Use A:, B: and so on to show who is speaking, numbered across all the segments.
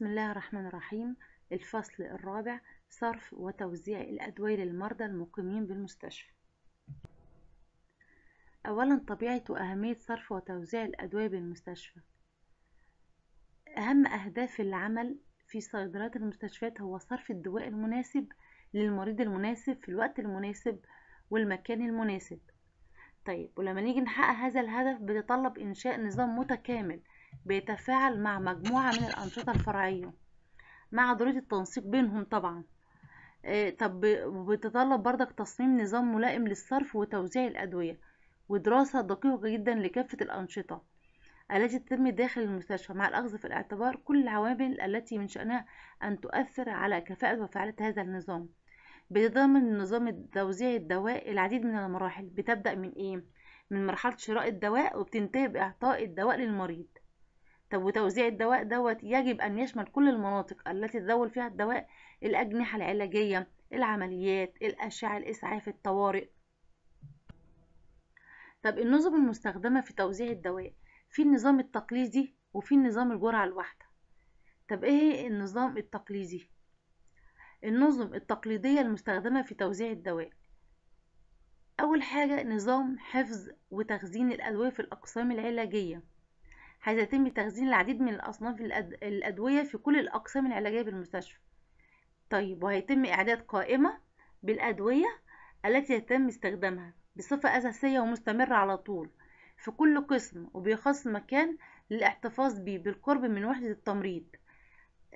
A: بسم الله الرحمن الرحيم الفصل الرابع صرف وتوزيع الأدوية للمرضى المقيمين بالمستشفى أولا طبيعة وأهمية صرف وتوزيع الأدوية بالمستشفى أهم أهداف العمل في صيدلات المستشفيات هو صرف الدواء المناسب للمريض المناسب في الوقت المناسب والمكان المناسب طيب ولما نيجي نحقق هذا الهدف بيتطلب إنشاء نظام متكامل بيتفاعل مع مجموعة من الأنشطة الفرعية مع ضرورة التنسيق بينهم طبعا آه، طب بتطلب برضك تصميم نظام ملائم للصرف وتوزيع الأدوية ودراسة دقيقة جدا لكافة الأنشطة التي تتم داخل المستشفى مع الأخذ في الاعتبار كل العوامل التي من شأنها أن تؤثر على كفاءة وفعالة هذا النظام بيتضمن نظام توزيع الدواء العديد من المراحل بتبدأ من إيه؟ من مرحلة شراء الدواء وبتنتهي بإعطاء الدواء للمريض طب وتوزيع الدواء دوت يجب أن يشمل كل المناطق التي تداول فيها الدواء الأجنحة العلاجية العمليات الأشعة الإسعاف الطوارئ طب النظم المستخدمة في توزيع الدواء في النظام التقليدي وفي النظام الجرعة الواحدة طب ايه النظام التقليدي النظم التقليدية المستخدمة في توزيع الدواء أول حاجة نظام حفظ وتخزين الأدوية في الأقسام العلاجية حيث يتم تخزين العديد من الأصناف الأدوية في كل الأقسام العلاجية بالمستشفى طيب وهيتم إعداد قائمة بالأدوية التي يتم استخدامها بصفة أساسية ومستمرة على طول في كل قسم وبيخص مكان للاحتفاظ بيه بالقرب من وحدة التمريض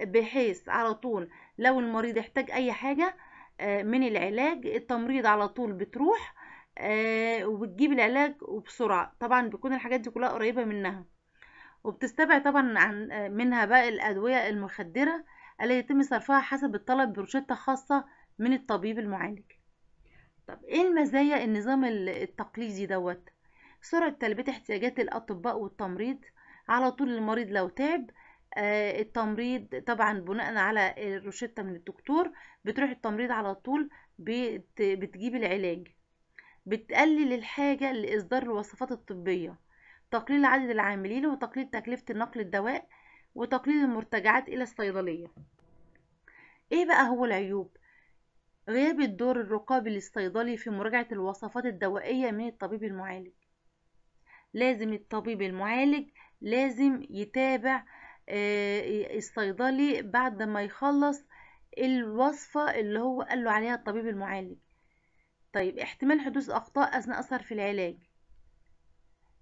A: بحيث على طول لو المريض احتاج أي حاجة آه، من العلاج التمريض على طول بتروح آه، وبتجيب العلاج وبسرعة طبعا بيكون الحاجات دي كلها قريبة منها وبتستبعد طبعا عن منها بقى الأدوية المخدرة اللي يتم صرفها حسب الطلب بروشتة خاصة من الطبيب المعالج طب ايه المزايا النظام التقليدي دوت سرعة تلبية احتياجات الأطباء والتمريض على طول المريض لو تعب آه التمريض طبعا بناء على الروشتة من الدكتور بتروح التمريض على طول بتجيب العلاج بتقلل الحاجة لإصدار الوصفات الطبية تقليل عدد العاملين وتقليل تكلفة نقل الدواء وتقليل المرتجعات إلى الصيدلية إيه بقى هو العيوب؟ غياب الدور الرقابي للصيدلي في مراجعة الوصفات الدوائية من الطبيب المعالج لازم الطبيب المعالج لازم يتابع آه، الصيدلي بعد ما يخلص الوصفة اللي هو قاله عليها الطبيب المعالج طيب احتمال حدوث أخطاء أثناء صرف العلاج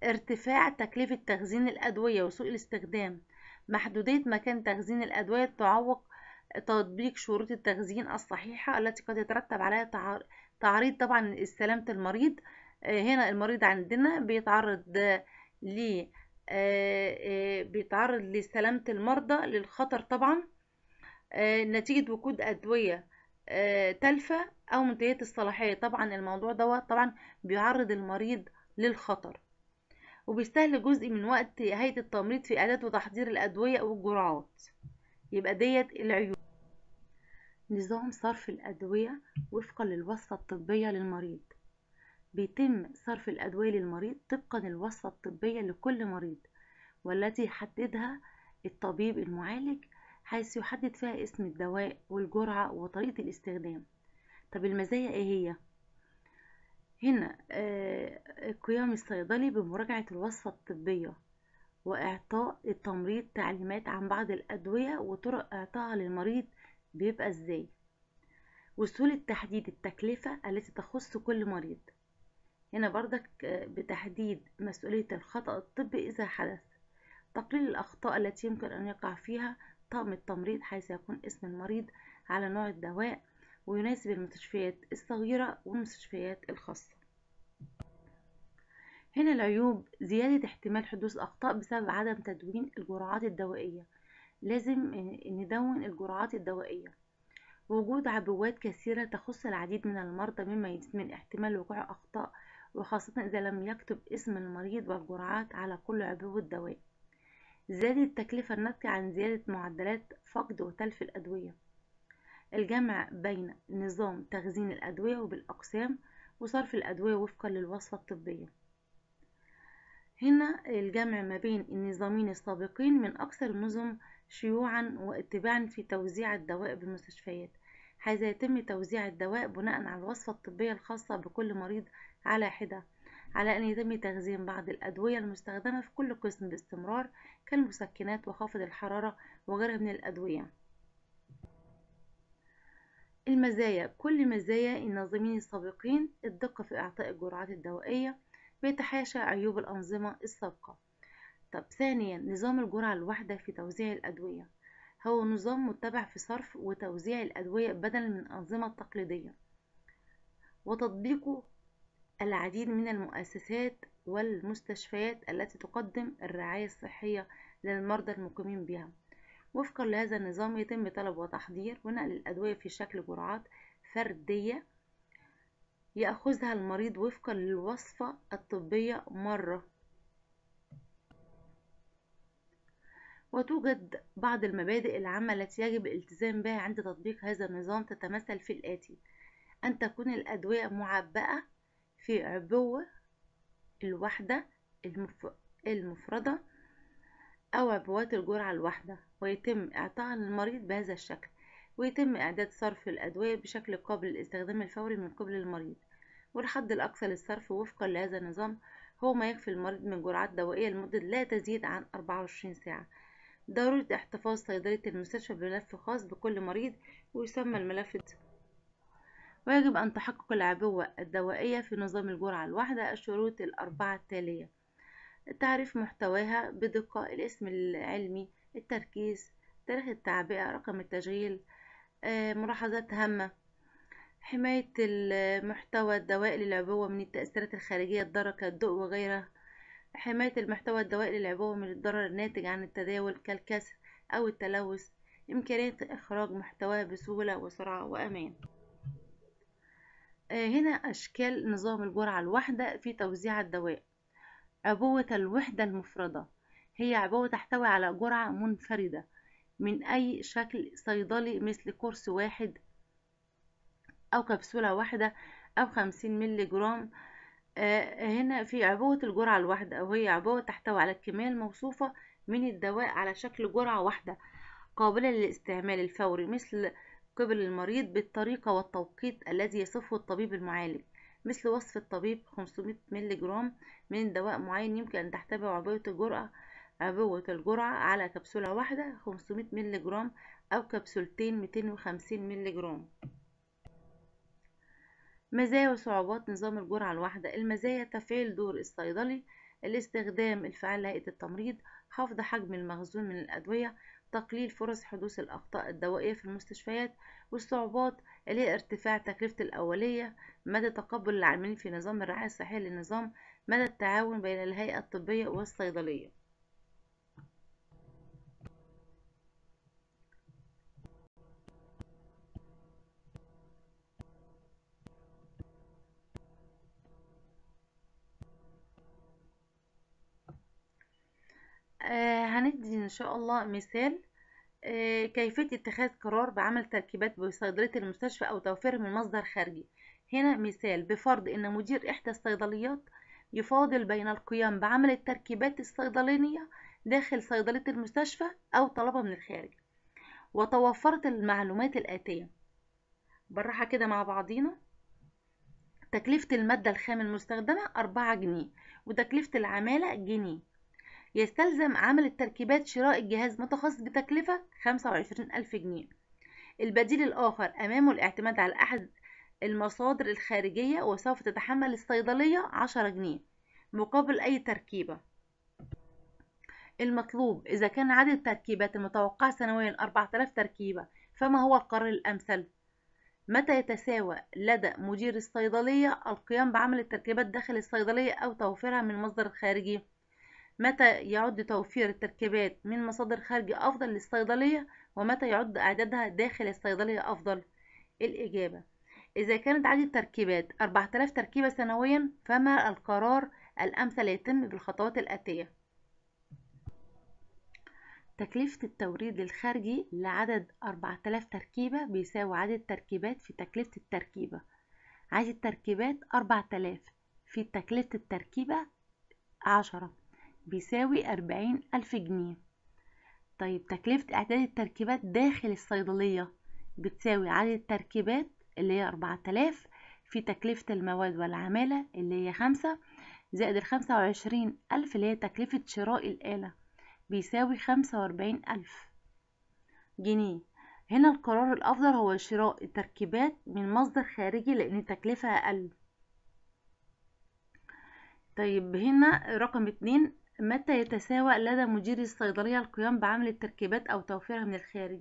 A: ارتفاع تكلفة تخزين الأدوية وسوء الاستخدام محدودية مكان تخزين الأدوية تعوق تطبيق شروط التخزين الصحيحة التي قد يترتب عليها تعريض طبعا استلامة المريض آه، هنا المريض عندنا بيتعرض ل آه، آه، بيتعرض لسلامة المرضى للخطر طبعا نتيجة وجود أدوية تلفة أو منتهية الصلاحية طبعا الموضوع دوت طبعا بيعرض المريض للخطر وبيستهلك جزء من وقت هيئة التمريض في إعداد وتحضير الأدوية أو الجرعات يبقى ديت العيوب نظام صرف الأدوية وفقا للوصفة الطبية للمريض بيتم صرف الأدوية للمريض طبقا للوصفة الطبية لكل مريض والتي يحددها الطبيب المعالج حيث يحدد فيها اسم الدواء والجرعة وطريقة الاستخدام طب المزايا ايه هي هنا آه، قيام الصيدلي بمراجعة الوصفة الطبية وإعطاء التمريض تعليمات عن بعض الأدوية وطرق إعطائها للمريض بيبقى إزاي وسهولة تحديد التكلفة التي تخص كل مريض هنا بردك آه، بتحديد مسؤولية الخطأ الطبي إذا حدث تقليل الأخطاء التي يمكن أن يقع فيها طاقم التمريض حيث يكون اسم المريض على نوع الدواء ويناسب المستشفيات الصغيرة والمستشفيات الخاصة هنا العيوب زيادة احتمال حدوث أخطاء بسبب عدم تدوين الجرعات الدوائية لازم ندون الجرعات الدوائية وجود عبوات كثيرة تخص العديد من المرضى مما يزمن احتمال وقوع أخطاء وخاصة إذا لم يكتب اسم المريض والجرعات على كل عبوة دواء زيادة التكلفة الناتجة عن زيادة معدلات فقد وتلف الأدوية الجمع بين نظام تخزين الأدوية وبالأقسام وصرف الأدوية وفقا للوصفة الطبية هنا الجمع ما بين النظامين السابقين من أكثر النظم شيوعا واتباعا في توزيع الدواء بالمستشفيات حيث يتم توزيع الدواء بناء على الوصفة الطبية الخاصة بكل مريض على حدة على أن يتم تخزين بعض الأدوية المستخدمة في كل قسم باستمرار كالمسكنات وخافض الحرارة وغيرها من الأدوية المزايا كل مزايا النظامين السابقين الدقة في إعطاء الجرعات الدوائية بيتحاشى عيوب الأنظمة السابقة طب ثانيا نظام الجرعة الواحدة في توزيع الأدوية هو نظام متبع في صرف وتوزيع الأدوية بدلا من الأنظمة التقليدية وتطبيقه العديد من المؤسسات والمستشفيات التي تقدم الرعاية الصحية للمرضى المقيمين بها وفقا لهذا النظام يتم طلب وتحضير ونقل الأدوية في شكل جرعات فردية يأخذها المريض وفقا للوصفة الطبية مرة وتوجد بعض المبادئ العامة التي يجب الالتزام بها عند تطبيق هذا النظام تتمثل في الآتي أن تكون الأدوية معبأة في عبوة الوحدة المفردة أو عبوات الجرعة الواحدة ويتم إعطاء للمريض بهذا الشكل ويتم إعداد صرف الأدوية بشكل قابل للاستخدام الفوري من قبل المريض والحد الأقصى للصرف وفقا لهذا النظام هو ما يكفي المريض من جرعات دوائية لمدة لا تزيد عن 24 ساعة ضرورة احتفاظ صيدلية المستشفى بملف خاص بكل مريض ويسمى الملف ويجب أن تحقق العبوة الدوائية في نظام الجرعة الواحدة الشروط الأربعة التالية تعريف محتواها بدقة الاسم العلمي التركيز تاريخ التعبئة رقم التشغيل آه، ملاحظات هامة حماية المحتوى الدوائي للعبوة من التأثيرات الخارجية الضارة كالضوء وغيرها حماية المحتوى الدوائي للعبوة من الضرر الناتج عن التداول كالكسر أو التلوث إمكانية إخراج محتواها بسهولة وسرعة وأمان آه، هنا أشكال نظام الجرعة الواحدة في توزيع الدواء عبوة الوحدة المفردة هي عبوة تحتوي على جرعة منفردة من أي شكل صيدلي مثل قرص واحد أو كبسولة واحدة أو خمسين مللي جرام آه، هنا في عبوة الجرعة الواحدة وهي عبوة تحتوي على الكمية الموصوفة من الدواء على شكل جرعة واحدة قابلة للاستعمال الفوري مثل قبل المريض بالطريقة والتوقيت الذي يصفه الطبيب المعالج مثل وصف الطبيب 500 ميلي جرام من دواء معين يمكن أن تحتوي عبوة الجرعة عبوة الجرعة على كبسولة واحدة 500 ميلي جرام أو كبسولتين 250 ميلي جرام مزايا وصعوبات نظام الجرعة الواحدة المزايا تفعيل دور الصيدلي الاستخدام الفعال لهيئة التمريض خفض حجم المخزون من الأدوية تقليل فرص حدوث الأخطاء الدوائية في المستشفيات والصعوبات اللي هي ارتفاع تكلفة الأولية مدى تقبل العاملين في نظام الرعاية الصحية للنظام مدى التعاون بين الهيئة الطبية والصيدلية آه، هندي ان شاء الله مثال آه، كيفية اتخاذ قرار بعمل تركيبات بصيدلية المستشفى أو توفيرها من مصدر خارجي هنا مثال بفرض أن مدير إحدى الصيدليات يفاضل بين القيام بعمل التركيبات الصيدلانية داخل صيدلية المستشفى أو طلبها من الخارج وتوفرت المعلومات الآتية بالراحة كده مع بعضينا تكلفة المادة الخام المستخدمة أربعة جنيه وتكلفة العمالة جنيه يستلزم عمل التركيبات شراء الجهاز متخصص بتكلفة 25 ألف جنيه البديل الآخر أمامه الاعتماد على أحد المصادر الخارجية وسوف تتحمل الصيدلية 10 جنيه مقابل أي تركيبة المطلوب إذا كان عدد التركيبات المتوقع سنويا 4000 تركيبة فما هو القرار الأمثل؟ متى يتساوى لدى مدير الصيدلية القيام بعمل التركيبات داخل الصيدلية أو توفيرها من مصدر خارجي؟ متى يعد توفير التركيبات من مصادر خارجي أفضل للصيدلية ومتى يعد إعدادها داخل الصيدلية أفضل الإجابة إذا كانت عدد التركيبات 4000 تركيبة سنويا فما القرار الأمثل يتم بالخطوات الآتية تكلفة التوريد الخارجي لعدد 4000 تركيبة بيساوي عدد التركيبات في تكلفة التركيبة عدد التركيبات 4000 في تكلفة التركيبة 10 بيساوي أربعين ألف جنيه طيب تكلفة إعداد التركيبات داخل الصيدلية بتساوي عدد التركيبات اللي هي أربعة آلاف في تكلفة المواد والعمالة اللي هي خمسة زائد الخمسة وعشرين ألف اللي هي تكلفة شراء الآلة بيساوي خمسة وأربعين ألف جنيه هنا القرار الأفضل هو شراء التركيبات من مصدر خارجي لأن التكلفة أقل طيب هنا رقم اتنين متى يتساوى لدى مدير الصيدلية القيام بعمل التركيبات أو توفيرها من الخارج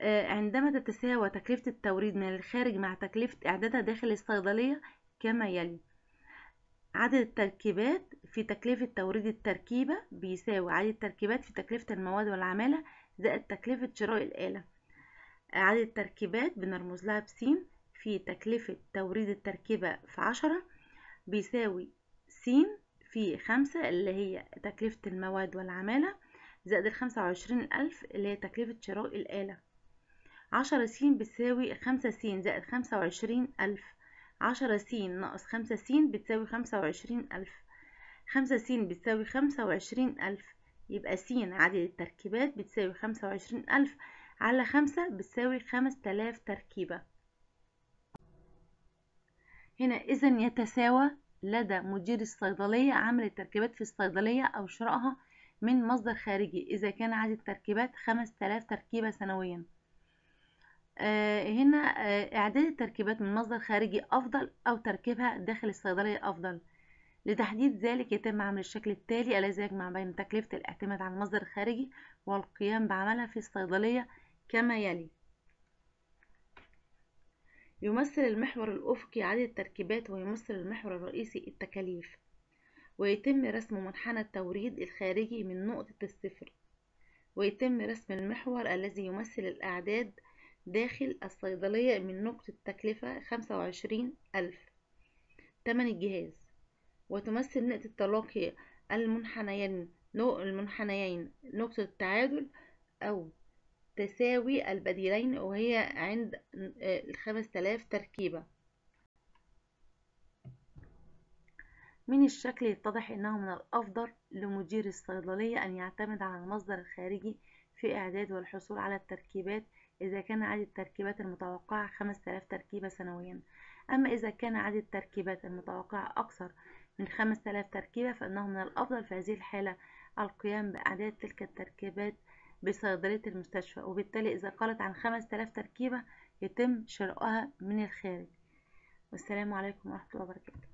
A: آه، عندما تتساوى تكلفة التوريد من الخارج مع تكلفة إعدادها داخل الصيدلية كما يلي عدد التركيبات في تكلفة توريد التركيبة بيساوي عدد التركيبات في تكلفة المواد والعمالة زائد تكلفة شراء الآلة عدد التركيبات بنرمز لها بسين في تكلفة توريد التركيبة في عشرة بيساوي سين في خمسة اللي هي تكلفة المواد والعمالة زائد الخمسة وعشرين ألف اللي هي تكلفة شراء الآلة عشرة س بتساوي خمسة س زائد خمسة وعشرين ألف عشرة س ناقص خمسة س بتساوي خمسة وعشرين ألف خمسة س بتساوي خمسة وعشرين ألف يبقى س عدد التركيبات بتساوي خمسة وعشرين ألف على خمسة بتساوي خمس تلاف تركيبة هنا إذا يتساوى لدى مدير الصيدلية عمل التركيبات في الصيدلية أو شرائها من مصدر خارجي إذا كان عدد التركيبات 5000 تركيبة سنويا آه، هنا آه، إعداد التركيبات من مصدر خارجي أفضل أو تركيبها داخل الصيدلية أفضل لتحديد ذلك يتم عمل الشكل التالي الذي يجمع بين تكلفة الاعتماد على المصدر الخارجي والقيام بعملها في الصيدلية كما يلي يمثل المحور الأفقي عدد التركيبات ويمثل المحور الرئيسي التكاليف ويتم رسم منحنى التوريد الخارجي من نقطة الصفر ويتم رسم المحور الذي يمثل الأعداد داخل الصيدلية من نقطة تكلفة خمسة وعشرين ألف تمن الجهاز وتمثل نقطة تلاقي المنحنيين المنحنيين نقطة التعادل أو تساوي البديلين وهي عند آه، الخمس تلاف تركيبة من الشكل يتضح أنه من الأفضل لمدير الصيدلية أن يعتمد على المصدر الخارجي في إعداد والحصول على التركيبات إذا كان عدد التركيبات المتوقعة تلاف تركيبة سنويا أما إذا كان عدد التركيبات المتوقعة أكثر من خمس تلاف تركيبة فإنه من الأفضل في هذه الحالة القيام بأعداد تلك التركيبات بصيدلية المستشفى وبالتالي إذا قالت عن 5000 تركيبة يتم شرائها من الخارج والسلام عليكم ورحمة الله وبركاته